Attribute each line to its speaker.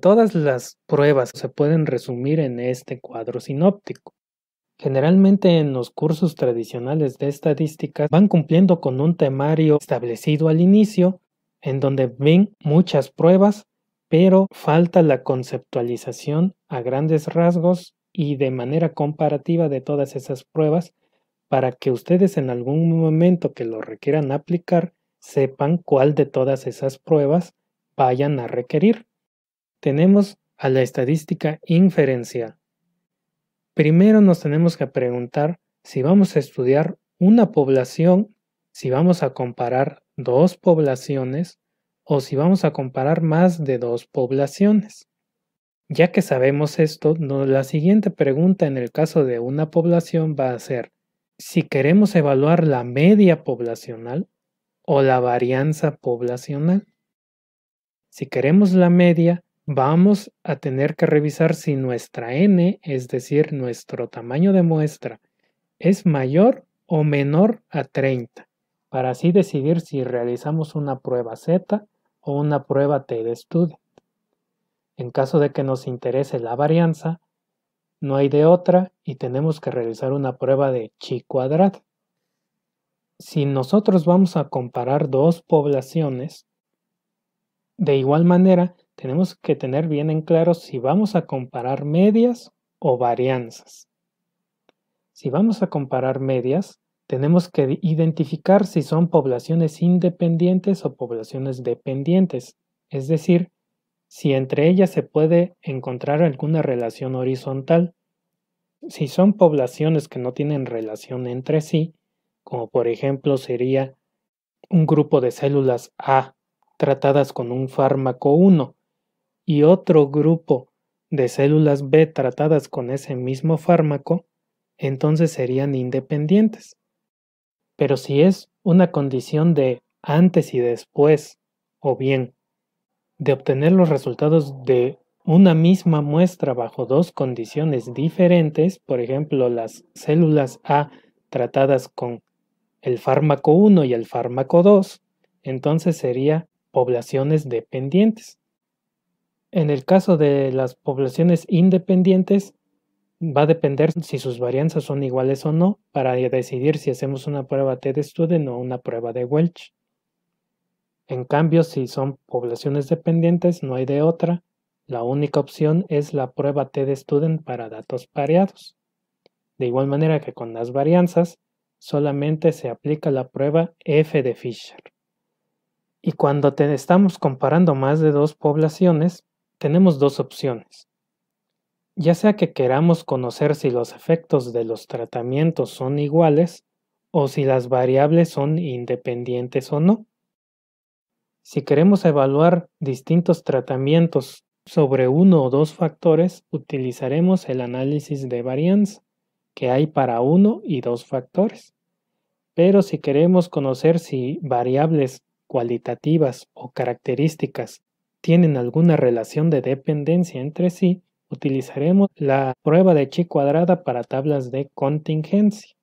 Speaker 1: Todas las pruebas se pueden resumir en este cuadro sinóptico. Generalmente en los cursos tradicionales de estadística van cumpliendo con un temario establecido al inicio, en donde ven muchas pruebas, pero falta la conceptualización a grandes rasgos y de manera comparativa de todas esas pruebas para que ustedes en algún momento que lo requieran aplicar sepan cuál de todas esas pruebas vayan a requerir tenemos a la estadística inferencial. Primero nos tenemos que preguntar si vamos a estudiar una población, si vamos a comparar dos poblaciones o si vamos a comparar más de dos poblaciones. Ya que sabemos esto, la siguiente pregunta en el caso de una población va a ser si queremos evaluar la media poblacional o la varianza poblacional. Si queremos la media, vamos a tener que revisar si nuestra n, es decir, nuestro tamaño de muestra, es mayor o menor a 30, para así decidir si realizamos una prueba z o una prueba t de estudio. En caso de que nos interese la varianza, no hay de otra y tenemos que realizar una prueba de chi cuadrado. Si nosotros vamos a comparar dos poblaciones, de igual manera tenemos que tener bien en claro si vamos a comparar medias o varianzas. Si vamos a comparar medias, tenemos que identificar si son poblaciones independientes o poblaciones dependientes, es decir, si entre ellas se puede encontrar alguna relación horizontal. Si son poblaciones que no tienen relación entre sí, como por ejemplo sería un grupo de células A tratadas con un fármaco 1 y otro grupo de células B tratadas con ese mismo fármaco, entonces serían independientes. Pero si es una condición de antes y después, o bien de obtener los resultados de una misma muestra bajo dos condiciones diferentes, por ejemplo, las células A tratadas con el fármaco 1 y el fármaco 2, entonces sería poblaciones dependientes. En el caso de las poblaciones independientes, va a depender si sus varianzas son iguales o no para decidir si hacemos una prueba T de Student o una prueba de Welch. En cambio, si son poblaciones dependientes, no hay de otra. La única opción es la prueba T de Student para datos pareados. De igual manera que con las varianzas, solamente se aplica la prueba F de Fisher. Y cuando te estamos comparando más de dos poblaciones, tenemos dos opciones. Ya sea que queramos conocer si los efectos de los tratamientos son iguales o si las variables son independientes o no. Si queremos evaluar distintos tratamientos sobre uno o dos factores, utilizaremos el análisis de varianza que hay para uno y dos factores. Pero si queremos conocer si variables cualitativas o características tienen alguna relación de dependencia entre sí, utilizaremos la prueba de chi cuadrada para tablas de contingencia.